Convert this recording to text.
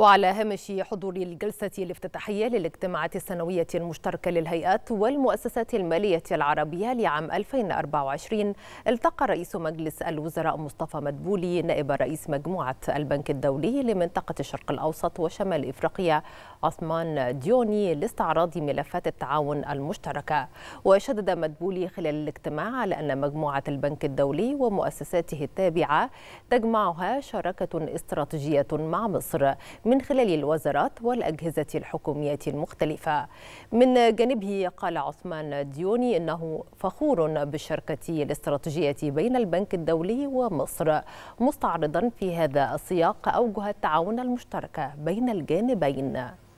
وعلى هامش حضور الجلسة الافتتاحية للاجتماعات السنوية المشتركة للهيئات والمؤسسات المالية العربية لعام 2024 التقى رئيس مجلس الوزراء مصطفى مدبولي نائب رئيس مجموعة البنك الدولي لمنطقة الشرق الأوسط وشمال إفريقيا عثمان ديوني لاستعراض ملفات التعاون المشتركة وشدد مدبولي خلال الاجتماع على أن مجموعة البنك الدولي ومؤسساته التابعة تجمعها شراكة استراتيجية مع مصر من خلال الوزارات والأجهزة الحكومية المختلفة من جانبه قال عثمان ديوني أنه فخور بالشركة الاستراتيجية بين البنك الدولي ومصر مستعرضا في هذا السياق أوجه التعاون المشترك بين الجانبين